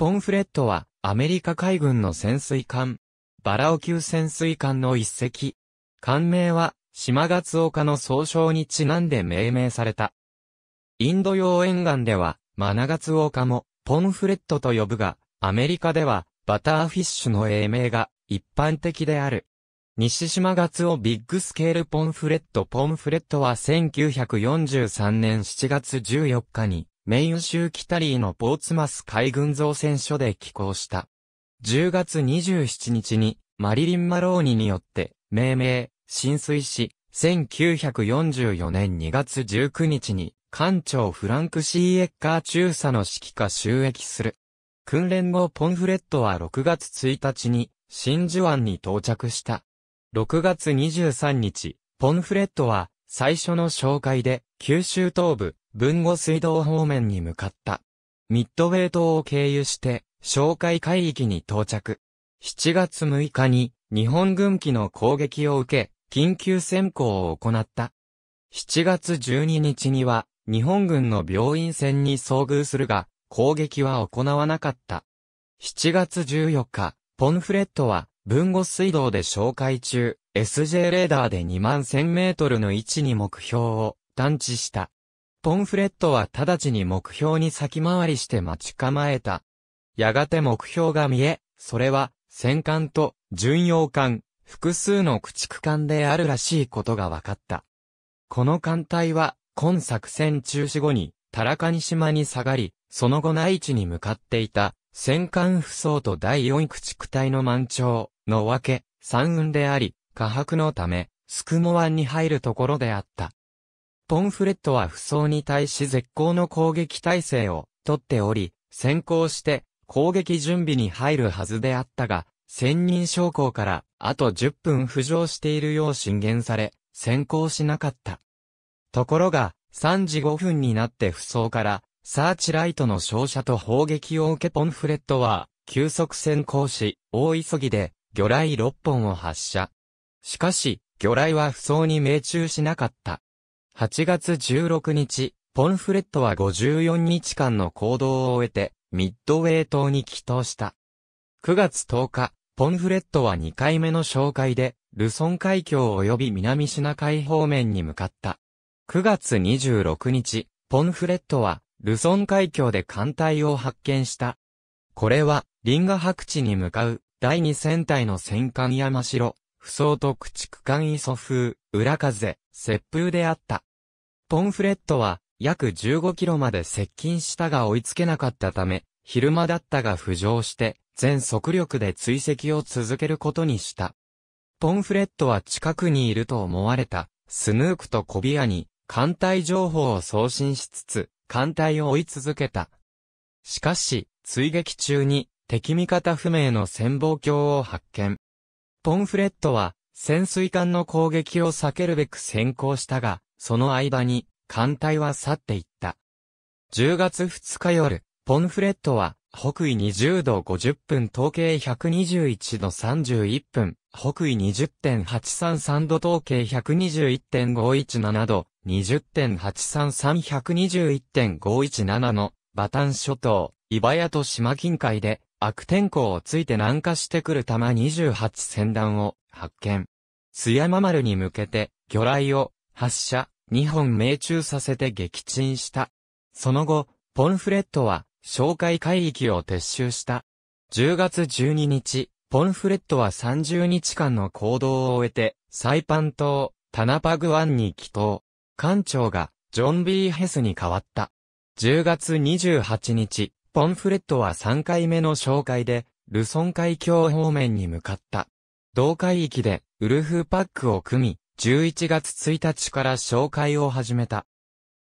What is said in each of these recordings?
ポンフレットは、アメリカ海軍の潜水艦、バラオ級潜水艦の一隻。艦名は、島ガツオカの総称にちなんで命名された。インド洋沿岸では、マナガツオカも、ポンフレットと呼ぶが、アメリカでは、バターフィッシュの英名が、一般的である。西島ガツオビッグスケールポンフレットポンフレットは1943年7月14日にメイン州キタリーのポーツマス海軍造船所で寄港した。10月27日にマリリン・マローニによって命名、浸水し、1944年2月19日に艦長フランク・シー・エッカー中佐の指揮下収益する。訓練後ポンフレットは6月1日に真珠湾に到着した。6月23日、ポンフレットは最初の紹介で九州東部文後水道方面に向かった。ミッドウェイ島を経由して、哨戒海域に到着。7月6日に、日本軍機の攻撃を受け、緊急潜航を行った。7月12日には、日本軍の病院船に遭遇するが、攻撃は行わなかった。7月14日、ポンフレットは、文後水道で紹介中、SJ レーダーで2万1000メートルの位置に目標を探知した。ポンフレットは直ちに目標に先回りして待ち構えた。やがて目標が見え、それは、戦艦と巡洋艦、複数の駆逐艦であるらしいことが分かった。この艦隊は、今作戦中止後に、タラカニ島に下がり、その後内地に向かっていた、戦艦不装と第四駆逐隊の満潮の分け、三雲であり、下白のため、スクモ湾に入るところであった。ポンフレットは不走に対し絶好の攻撃体制をとっており、先行して攻撃準備に入るはずであったが、千人将校からあと10分浮上しているよう進言され、先行しなかった。ところが、3時5分になって不走から、サーチライトの照射と砲撃を受けポンフレットは、急速先行し、大急ぎで、魚雷6本を発射。しかし、魚雷は不走に命中しなかった。8月16日、ポンフレットは54日間の行動を終えて、ミッドウェー島に帰島した。9月10日、ポンフレットは2回目の紹介で、ルソン海峡及び南シナ海方面に向かった。9月26日、ポンフレットは、ルソン海峡で艦隊を発見した。これは、リンガ白地に向かう、第2戦隊の戦艦山城、不相と駆逐艦磯風、裏風、雪風であった。ポンフレットは約15キロまで接近したが追いつけなかったため、昼間だったが浮上して、全速力で追跡を続けることにした。ポンフレットは近くにいると思われた、スヌークとコビアに、艦隊情報を送信しつつ、艦隊を追い続けた。しかし、追撃中に、敵味方不明の潜望鏡を発見。ポンフレットは、潜水艦の攻撃を避けるべく先行したが、その間に、艦隊は去っていった。10月2日夜、ポンフレットは、北緯20度50分統計121度31分、北緯20.833度統計121.517度、20.833121.517の、バタン諸島、イバヤと島近海で、悪天候をついて南下してくる玉28船団を発見。津山丸に向けて、魚雷を発射、2本命中させて撃沈した。その後、ポンフレットは、哨戒海域を撤収した。10月12日、ポンフレットは30日間の行動を終えて、サイパン島、タナパグ湾に帰島。艦長が、ジョン・ビー・ヘスに変わった。10月28日、ポンフレットは3回目の紹介で、ルソン海峡方面に向かった。同海域で、ウルフパックを組み、11月1日から紹介を始めた。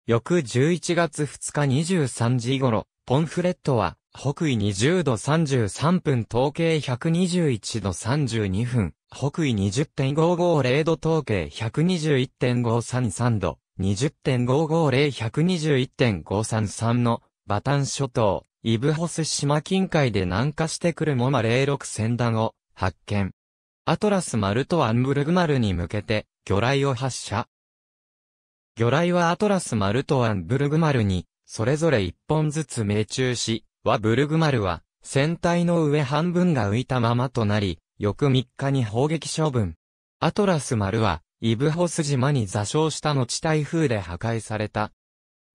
翌11月2日23時頃、ポンフレットは、北緯20度33分、統計121度32分、北緯20.550度統計121.533度、20.550121.533の、バタン諸島、イブホス島近海で南下してくるモマ06船団を発見。アトラス丸とアンブルグ丸に向けて、魚雷を発射。魚雷はアトラス丸とアンブルグ丸に、それぞれ一本ずつ命中し、ワブルグ丸は、船体の上半分が浮いたままとなり、翌3日に砲撃処分。アトラス丸は、イブホス島に座礁した後台風で破壊された。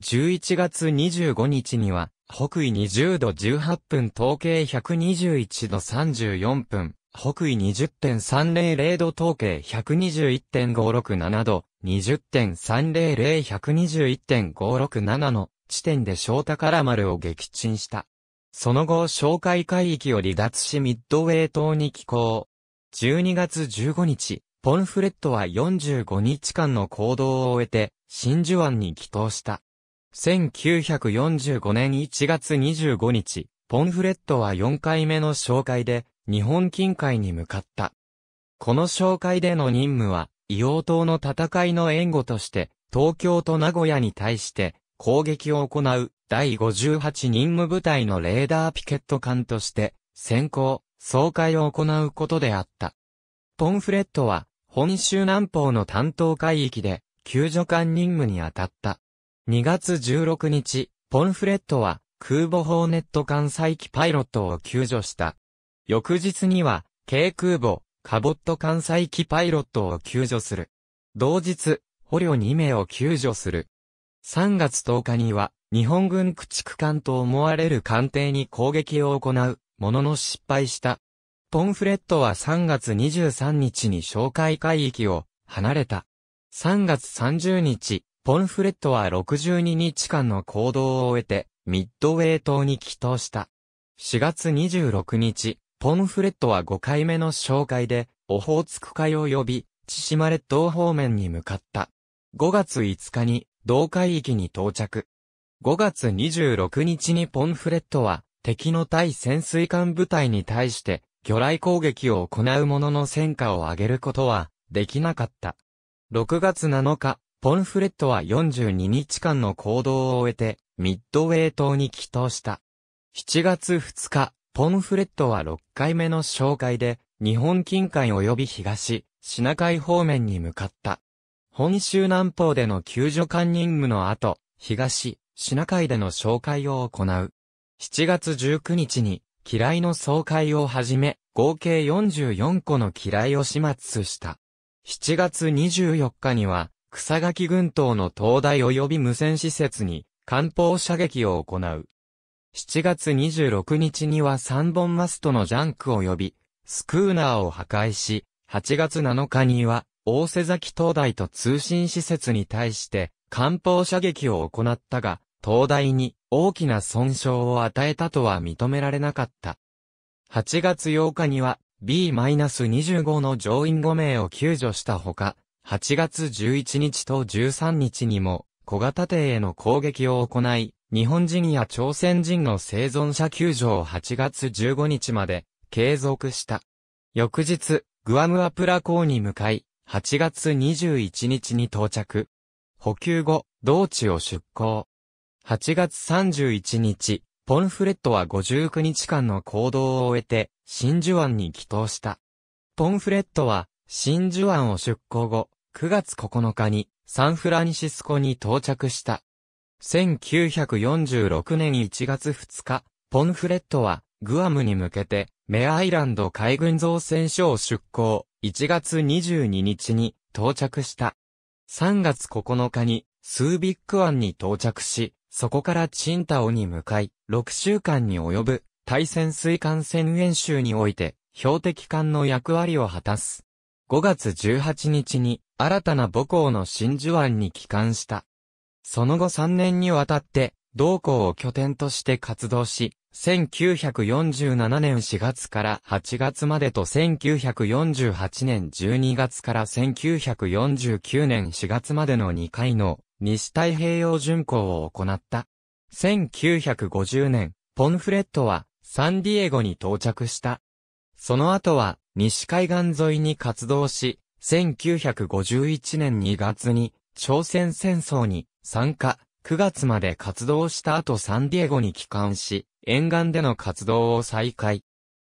11月25日には、北緯20度18分、東経121度34分、北緯20.300度統計121.567度、20.300121.567の地点でラマ丸を撃沈した。その後、紹介海域を離脱しミッドウェイ島に寄港。12月15日、ポンフレットは45日間の行動を終えて、真珠湾に帰島した。1945年1月25日、ポンフレットは4回目の紹介で、日本近海に向かった。この紹介での任務は、硫黄島の戦いの援護として、東京と名古屋に対して攻撃を行う第58任務部隊のレーダーピケット艦として先行、総会を行うことであった。ポンフレットは本州南方の担当海域で救助艦任務に当たった。2月16日、ポンフレットは空母ホーネット艦載機パイロットを救助した。翌日には、軽空母、カボット艦載機パイロットを救助する。同日、捕虜2名を救助する。3月10日には、日本軍駆逐艦と思われる艦艇に攻撃を行う、ものの失敗した。ポンフレットは3月23日に哨戒海域を離れた。3月30日、ポンフレットは62日間の行動を終えて、ミッドウェイ島に帰島した。4月26日、ポンフレットは5回目の紹介で、オホーツク海を呼び、千島列島方面に向かった。5月5日に、同海域に到着。5月26日にポンフレットは、敵の対潜水艦部隊に対して、魚雷攻撃を行うものの戦果を上げることは、できなかった。6月7日、ポンフレットは42日間の行動を終えて、ミッドウェイ島に帰島した。7月2日、ポンフレットは6回目の紹介で、日本近海及び東、シナ海方面に向かった。本州南方での救助艦任務の後、東、シナ海での紹介を行う。7月19日に、機雷の総会をはじめ、合計44個の機雷を始末した。7月24日には、草垣群島の灯台及び無線施設に、艦砲射撃を行う。7月26日には3本マストのジャンクを呼び、スクーナーを破壊し、8月7日には、大瀬崎灯台と通信施設に対して、艦砲射撃を行ったが、灯台に大きな損傷を与えたとは認められなかった。8月8日には B-25 の乗員5名を救助したほか、8月11日と13日にも小型艇への攻撃を行い、日本人や朝鮮人の生存者救助を8月15日まで継続した。翌日、グアムアプラ港に向かい、8月21日に到着。補給後、同地を出港。8月31日、ポンフレットは59日間の行動を終えて、真珠湾に帰島した。ポンフレットは、真珠湾を出港後、9月9日にサンフランシスコに到着した。1946年1月2日、ポンフレットは、グアムに向けて、メアイランド海軍造船所を出港、1月22日に到着した。3月9日に、スービック湾に到着し、そこからチンタオに向かい、6週間に及ぶ、対潜水艦船演習において、標的艦の役割を果たす。5月18日に、新たな母港の真珠湾に帰還した。その後3年にわたって、同校を拠点として活動し、1947年4月から8月までと1948年12月から1949年4月までの2回の西太平洋巡航を行った。1950年、ポンフレットはサンディエゴに到着した。その後は西海岸沿いに活動し、1951年2月に朝鮮戦争に参加、9月まで活動した後サンディエゴに帰還し、沿岸での活動を再開。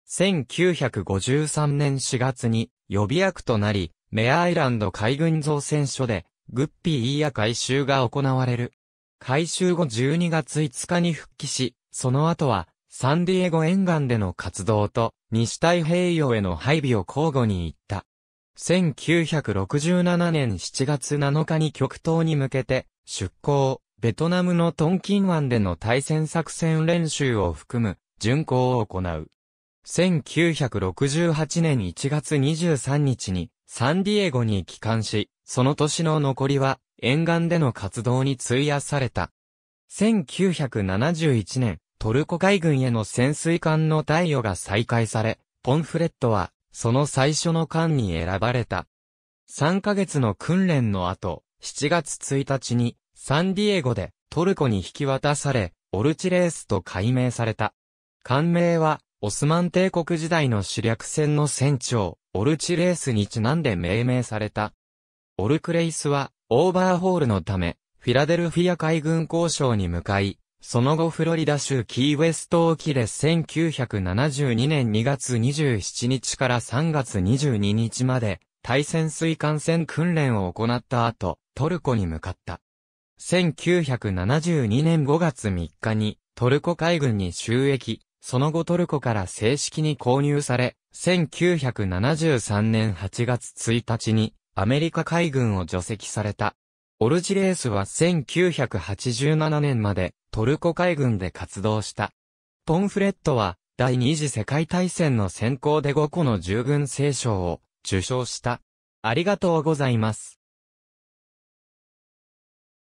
1953年4月に予備役となり、メアアイランド海軍造船所で、グッピーイーヤ回収が行われる。回収後12月5日に復帰し、その後は、サンディエゴ沿岸での活動と、西太平洋への配備を交互に行った。1967年7月7日に極東に向けて、出港、ベトナムのトンキン湾での対戦作戦練習を含む巡航を行う。1968年1月23日にサンディエゴに帰還し、その年の残りは沿岸での活動に費やされた。1971年、トルコ海軍への潜水艦の貸与が再開され、ポンフレットは、その最初の艦に選ばれた。3ヶ月の訓練の後、7月1日にサンディエゴでトルコに引き渡され、オルチレースと改名された。艦名は、オスマン帝国時代の主略船の船長、オルチレースにちなんで命名された。オルクレイスは、オーバーホールのため、フィラデルフィア海軍交渉に向かい、その後フロリダ州キーウェスト沖で1972年2月27日から3月22日まで、対潜水艦船訓練を行った後、トルコに向かった。1972年5月3日にトルコ海軍に収益、その後トルコから正式に購入され、1973年8月1日にアメリカ海軍を除籍された。オルジレースは1987年までトルコ海軍で活動した。ポンフレットは第二次世界大戦の先行で5個の従軍聖賞を受賞した。ありがとうございます。